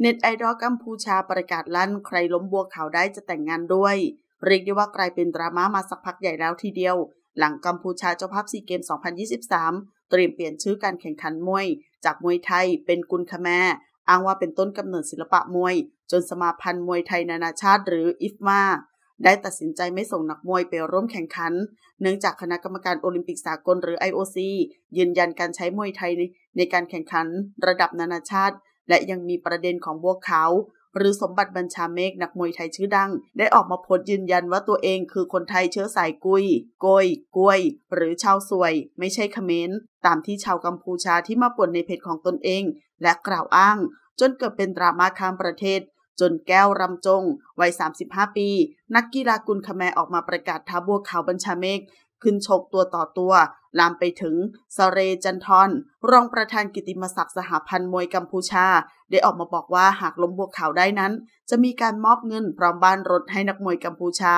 เน็ตไอดอลกัมพูชาประกาศลั่น ใครล้มบัวขาวได้จะแต่งงานด้วย เรียกได้ว่ากลายเป็นดราม่ามาสักพักใหญ่แล้วทีเดียว หลังกัมพูชาเจ้าภาพซีเกม 2023 เตรียมเปลี่ยนชื่อการแข่งขันมวย จากมวยไทยเป็นกุลคแมอ้างว่าเป็นต้นกำเนิดศิลปะมวย จนสมาพันธ์มวยไทย นานาชาติหรืออิฟมาได้ตัดสินใจไม่ส่งนักมวยไปร่วมแข่งขัน เนื่องจากคณะกรรมการโอลิมปิกสากลหรือ IOC ยืนยันการใช้มวยไทยในการแข่งขันระดับนานาชาติและยังมีประเด็นของพวกเขา หรือสมบัติบัญชาเมฆนักมวยไทยชื่อดัง ได้ออกมาโพสต์ยืนยันว่าตัวเองคือคนไทยเชื้อสายกุยกยกวย หรือชาวสวย ไม่ใช่เขมร ตามที่ชาวกัมพูชาที่มาป่วนในเพจของตนเอง และกล่าวอ้าง จนเกิดเป็นดราม่าข้ามประเทศ จนแก้วรำจงวัย 35 ปี นักกีฬากุลขแมออกมาประกาศท้าบัวขาวบัญชาเมฆขึ้นชกตัวต่อตัว ลามไปถึง สเรจันทอนรองประธานกิติมศักดิ์สหพันธ์มวยกัมพูชา ได้ออกมาบอกว่าหากล้มบัวขาวได้นั้น จะมีการมอบเงินพร้อมบ้านรถให้นักมวยกัมพูชา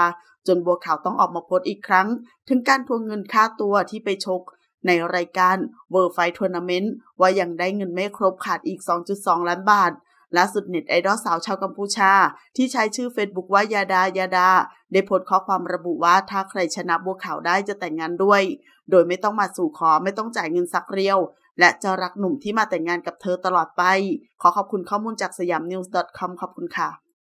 จนบัวขาวต้องออกมาโพสต์อีกครั้ง ถึงการทวงเงินค่าตัวที่ไปชก ในรายการเวอร์ไฟทัวร์นาเมนต์ว่ายังได้เงินไม่ครบขาดอีก 2.2 ล้านบาทล่าสุดเน็ตไอดอลสาวชาวกัมพูชา ที่ใช้ชื่อเฟซบุ๊กว่ายาดายาดา ได้โพสต์ข้อความระบุว่าถ้าใครชนะบัวขาวได้จะแต่งงานด้วย โดยไม่ต้องมาสู่ขอไม่ต้องจ่ายเงินสักเรียว และจะรักหนุ่มที่มาแต่งงานกับเธอตลอดไป ขอขอบคุณข้อมูลจากสยามนิวส์ .com ขอบคุณค่ะ